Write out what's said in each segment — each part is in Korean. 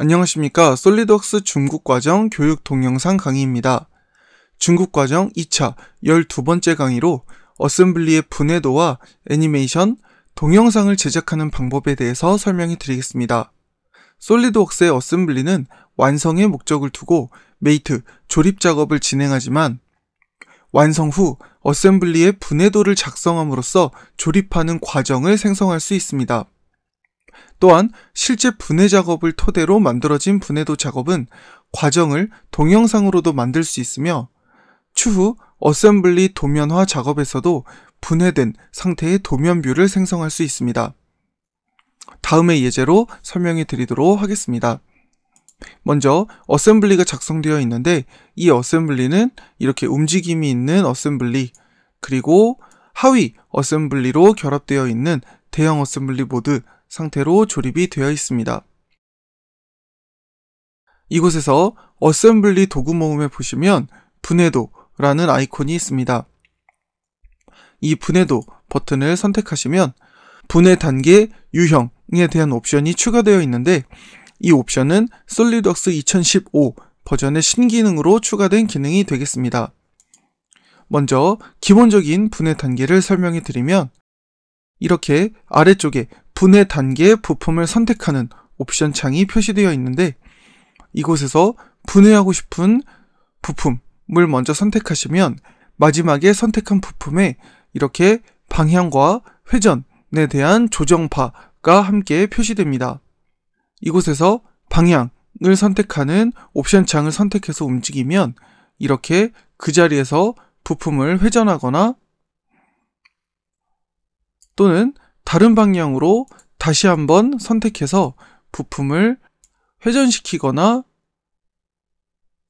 안녕하십니까 솔리드웍스 중국과정 교육 동영상 강의입니다. 중국과정 2차 12번째 강의로 어셈블리의 분해도와 애니메이션, 동영상을 제작하는 방법에 대해서 설명해 드리겠습니다. 솔리드웍스의 어셈블리는 완성의 목적을 두고 메이트, 조립 작업을 진행하지만 완성 후 어셈블리의 분해도를 작성함으로써 조립하는 과정을 생성할 수 있습니다. 또한 실제 분해 작업을 토대로 만들어진 분해도 작업은 과정을 동영상으로도 만들 수 있으며 추후 어셈블리 도면화 작업에서도 분해된 상태의 도면뷰를 생성할 수 있습니다. 다음의 예제로 설명해 드리도록 하겠습니다. 먼저 어셈블리가 작성되어 있는데 이 어셈블리는 이렇게 움직임이 있는 어셈블리 그리고 하위 어셈블리로 결합되어 있는 대형 어셈블리 모드 상태로 조립이 되어 있습니다. 이곳에서 어셈블리 도구 모음에 보시면 분해도라는 아이콘이 있습니다. 이 분해도 버튼을 선택하시면 분해 단계 유형에 대한 옵션이 추가되어 있는데 이 옵션은 솔리드웍스 2015 버전의 신기능으로 추가된 기능이 되겠습니다. 먼저 기본적인 분해 단계를 설명해 드리면 이렇게 아래쪽에 분해 단계 부품을 선택하는 옵션 창이 표시되어 있는데 이곳에서 분해하고 싶은 부품을 먼저 선택하시면 마지막에 선택한 부품에 이렇게 방향과 회전에 대한 조정파가 함께 표시됩니다. 이곳에서 방향을 선택하는 옵션 창을 선택해서 움직이면 이렇게 그 자리에서 부품을 회전하거나 또는 다른 방향으로 다시 한번 선택해서 부품을 회전시키거나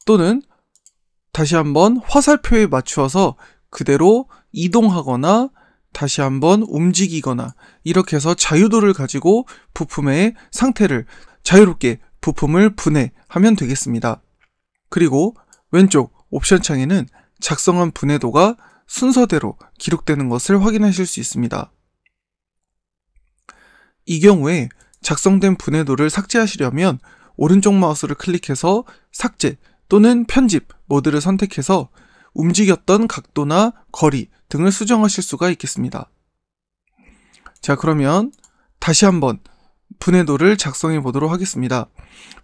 또는 다시 한번 화살표에 맞추어서 그대로 이동하거나 다시 한번 움직이거나 이렇게 해서 자유도를 가지고 부품의 상태를 자유롭게 부품을 분해하면 되겠습니다. 그리고 왼쪽 옵션 창에는 작성한 분해도가 순서대로 기록되는 것을 확인하실 수 있습니다. 이 경우에 작성된 분해도를 삭제하시려면 오른쪽 마우스를 클릭해서 삭제 또는 편집 모드를 선택해서 움직였던 각도나 거리 등을 수정하실 수가 있겠습니다. 자 그러면 다시 한번 분해도를 작성해 보도록 하겠습니다.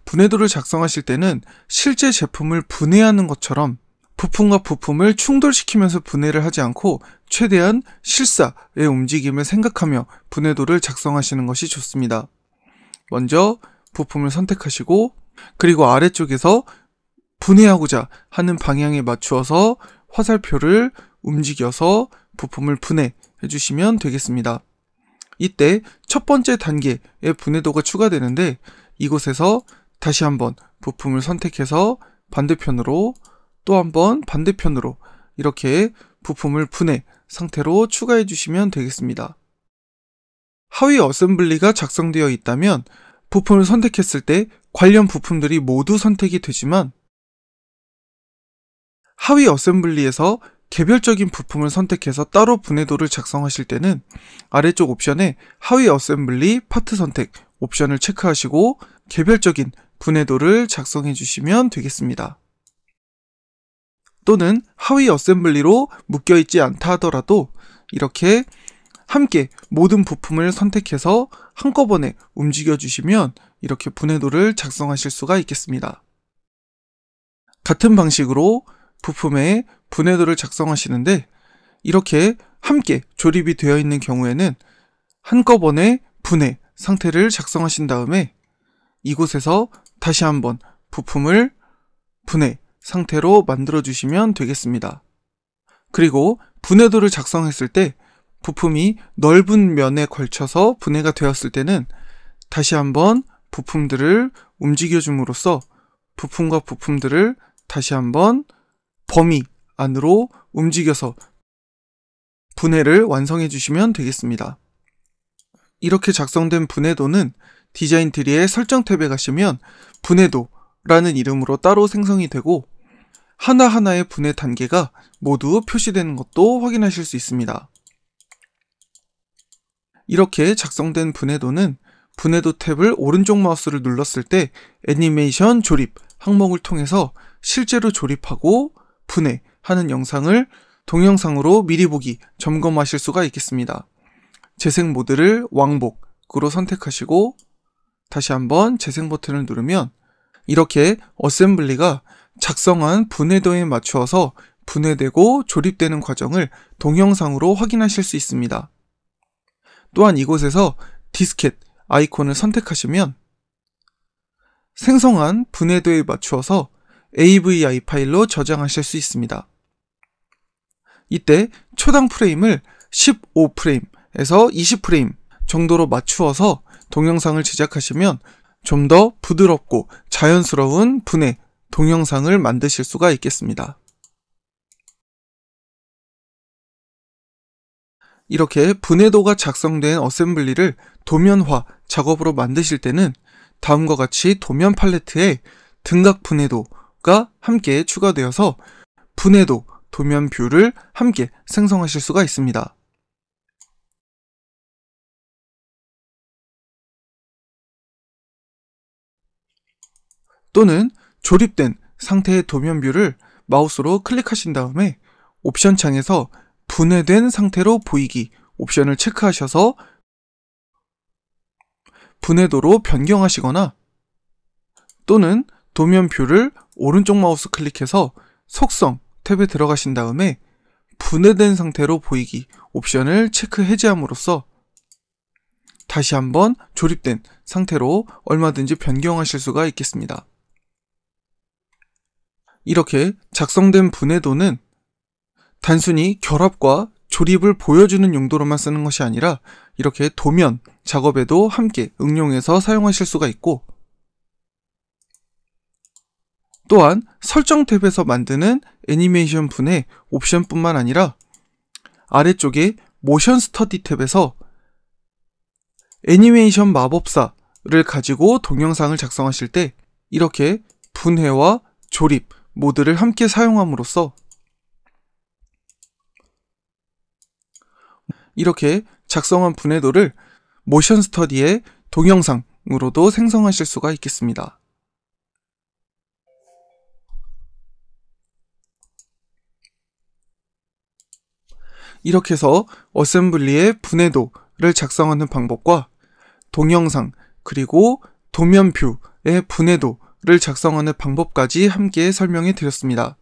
분해도를 작성하실 때는 실제 제품을 분해하는 것처럼 부품과 부품을 충돌시키면서 분해를 하지 않고 최대한 실사의 움직임을 생각하며 분해도를 작성하시는 것이 좋습니다. 먼저 부품을 선택하시고 그리고 아래쪽에서 분해하고자 하는 방향에 맞추어서 화살표를 움직여서 부품을 분해해 주시면 되겠습니다. 이때 첫 번째 단계의 분해도가 추가되는데 이곳에서 다시 한번 부품을 선택해서 반대편으로 또 한번 반대편으로 이렇게 부품을 분해, 상태로 추가해 주시면 되겠습니다. 하위 어셈블리가 작성되어 있다면 부품을 선택했을 때 관련 부품들이 모두 선택이 되지만 하위 어셈블리에서 개별적인 부품을 선택해서 따로 분해도를 작성하실 때는 아래쪽 옵션에 하위 어셈블리 파트 선택 옵션을 체크하시고 개별적인 분해도를 작성해 주시면 되겠습니다. 또는 하위 어셈블리로 묶여 있지 않다 하더라도 이렇게 함께 모든 부품을 선택해서 한꺼번에 움직여 주시면 이렇게 분해도를 작성하실 수가 있겠습니다. 같은 방식으로 부품의 분해도를 작성하시는데 이렇게 함께 조립이 되어 있는 경우에는 한꺼번에 분해 상태를 작성하신 다음에 이곳에서 다시 한번 부품을 분해 상태로 만들어 주시면 되겠습니다. 그리고 분해도를 작성했을 때 부품이 넓은 면에 걸쳐서 분해가 되었을 때는 다시 한번 부품들을 움직여 줌으로써 부품과 부품들을 다시 한번 범위 안으로 움직여서 분해를 완성해 주시면 되겠습니다. 이렇게 작성된 분해도는 디자인 트리의 설정 탭에 가시면 분해도라는 이름으로 따로 생성이 되고 하나하나의 분해 단계가 모두 표시되는 것도 확인하실 수 있습니다. 이렇게 작성된 분해도는 분해도 탭을 오른쪽 마우스를 눌렀을 때 애니메이션 조립 항목을 통해서 실제로 조립하고 분해하는 영상을 동영상으로 미리 보기, 점검하실 수가 있겠습니다. 재생 모드를 왕복으로 선택하시고 다시 한번 재생 버튼을 누르면 이렇게 어셈블리가 작성한 분해도에 맞추어서 분해되고 조립되는 과정을 동영상으로 확인하실 수 있습니다. 또한 이곳에서 디스켓 아이콘을 선택하시면 생성한 분해도에 맞추어서 AVI 파일로 저장하실 수 있습니다. 이때 초당 프레임을 15프레임에서 20프레임 정도로 맞추어서 동영상을 제작하시면 좀 더 부드럽고 자연스러운 분해 동영상을 만드실 수가 있겠습니다. 이렇게 분해도가 작성된 어셈블리를 도면화 작업으로 만드실 때는 다음과 같이 도면 팔레트에 등각 분해도가 함께 추가되어서 분해도 도면 뷰를 함께 생성하실 수가 있습니다. 또는 조립된 상태의 도면뷰를 마우스로 클릭하신 다음에 옵션 창에서 분해된 상태로 보이기 옵션을 체크하셔서 분해도로 변경하시거나 또는 도면뷰를 오른쪽 마우스 클릭해서 속성 탭에 들어가신 다음에 분해된 상태로 보이기 옵션을 체크 해제함으로써 다시 한번 조립된 상태로 얼마든지 변경하실 수가 있겠습니다. 이렇게 작성된 분해도는 단순히 결합과 조립을 보여주는 용도로만 쓰는 것이 아니라 이렇게 도면 작업에도 함께 응용해서 사용하실 수가 있고 또한 설정 탭에서 만드는 애니메이션 분해 옵션뿐만 아니라 아래쪽에 모션 스터디 탭에서 애니메이션 마법사를 가지고 동영상을 작성하실 때 이렇게 분해와 조립 모드를 함께 사용함으로써 이렇게 작성한 분해도를 모션 스터디의 동영상으로도 생성하실 수가 있겠습니다. 이렇게 해서 어셈블리의 분해도를 작성하는 방법과 동영상 그리고 도면뷰의 분해도 를 작성하는 방법까지 함께 설명해 드렸습니다.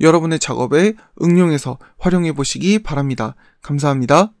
여러분의 작업에 응용해서 활용해 보시기 바랍니다. 감사합니다.